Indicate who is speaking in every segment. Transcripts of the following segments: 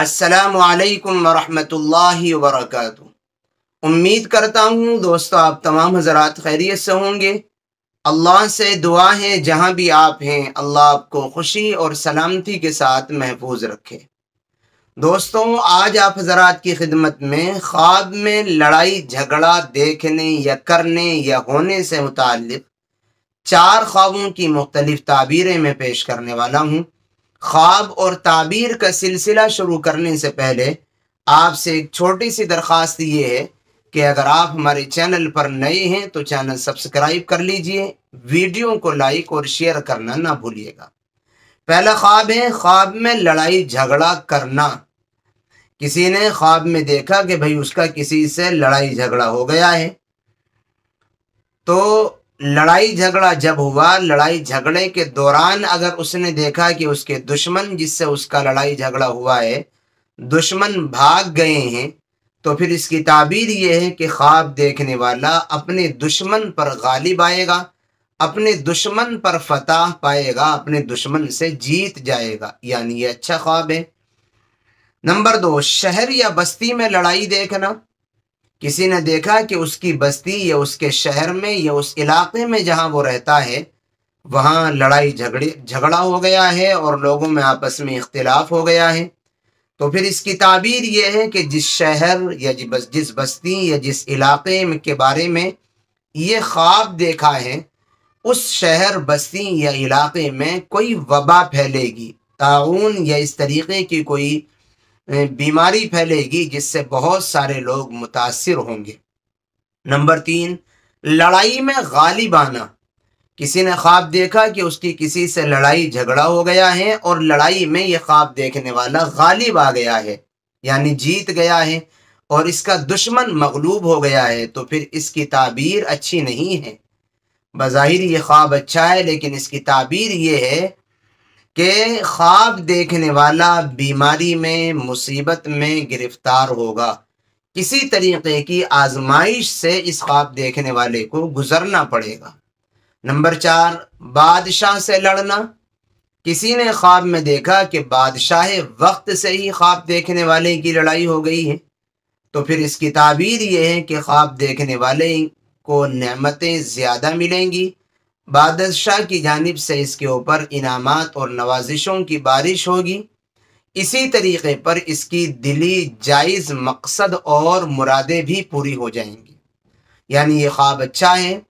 Speaker 1: असलकम वरहि वरक उम्मीद करता हूँ दोस्तों आप तमाम हजरात खैरियत से होंगे अल्लाह से दुआ है जहाँ भी आप हैं अल्लाह आपको खुशी और सलामती के साथ महफूज रखे दोस्तों आज आप हजरात की खिदमत में ख्वाब में लड़ाई झगड़ा देखने या करने या होने से मुतल चार ख्वाबों की मुख्तलिफ ताबीरें में पेश करने वाला हूँ ख्वाब और ताबीर का सिलसिला शुरू करने से पहले आपसे एक छोटी सी दरख्वास्त ये है कि अगर आप हमारे चैनल पर नए हैं तो चैनल सब्सक्राइब कर लीजिए वीडियो को लाइक और शेयर करना ना भूलिएगा पहला ख्वाब है ख्वाब में लड़ाई झगड़ा करना किसी ने ख्वाब में देखा कि भाई उसका किसी से लड़ाई झगड़ा हो गया है तो लड़ाई झगड़ा जब हुआ लड़ाई झगड़े के दौरान अगर उसने देखा कि उसके दुश्मन जिससे उसका लड़ाई झगड़ा हुआ है दुश्मन भाग गए हैं तो फिर इसकी ताबीर यह है कि ख्वाब देखने वाला अपने दुश्मन पर गालिब आएगा अपने दुश्मन पर फताह पाएगा अपने दुश्मन से जीत जाएगा यानी ये अच्छा ख्वाब है नंबर दो शहर या बस्ती में लड़ाई देखना किसी ने देखा कि उसकी बस्ती या उसके शहर में या उस इलाके में जहाँ वो रहता है वहाँ लड़ाई झगड़े झगड़ा हो गया है और लोगों में आपस में इख्तलाफ हो गया है तो फिर इसकी ताबीर यह है कि जिस शहर या जिस बस्ती या जिस इलाके के बारे में ये ख्वाब देखा है उस शहर बस्ती या इलाके में कोई वबा फैलेगी ताउन या इस तरीके की कोई बीमारी फैलेगी जिससे बहुत सारे लोग मुतासर होंगे नंबर तीन लड़ाई में गालिब आना किसी ने ख्वाब देखा कि उसकी किसी से लड़ाई झगड़ा हो गया है और लड़ाई में ये ख्वाब देखने वाला गालिब आ गया है यानी जीत गया है और इसका दुश्मन मकलूब हो गया है तो फिर इसकी ताबीर अच्छी नहीं है बज़ाहिर ये ख्वाब अच्छा है लेकिन इसकी ताबीर ये है कि ख्वाब देखने वाला बीमारी में मुसीबत में गिरफ्तार होगा किसी तरीके की आजमाइश से इस ख्वाब देखने वाले को गुजरना पड़ेगा नंबर चार बादशाह से लड़ना किसी ने ख्वाब में देखा कि बादशाह वक्त से ही ख्वाब देखने वाले की लड़ाई हो गई है तो फिर इसकी ताबीर यह है कि ख्वाब देखने वाले को नेमतें ज़्यादा मिलेंगी बादशाह की जानब से इसके ऊपर इनामात और नवाजिशों की बारिश होगी इसी तरीके पर इसकी दिली जायज़ मकसद और मुरादें भी पूरी हो जाएंगी यानी ये ख्वाब अच्छा है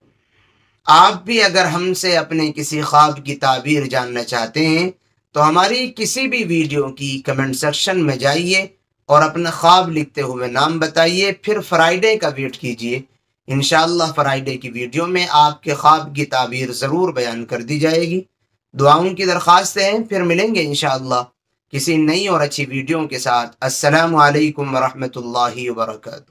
Speaker 1: आप भी अगर हमसे अपने किसी ख्वाब की ताबीर जानना चाहते हैं तो हमारी किसी भी वीडियो की कमेंट सेक्शन में जाइए और अपना ख्वाब लिखते हुए नाम बताइए फिर फ्राइडे का वेट कीजिए इनशाला फ्राइडे की वीडियो में आपके ख्वाब की ताबीर ज़रूर बयान कर दी जाएगी दुआओं की दरख्वास्त हैं फिर मिलेंगे इनशा किसी नई और अच्छी वीडियो के साथ असलकम वरहमल वर्क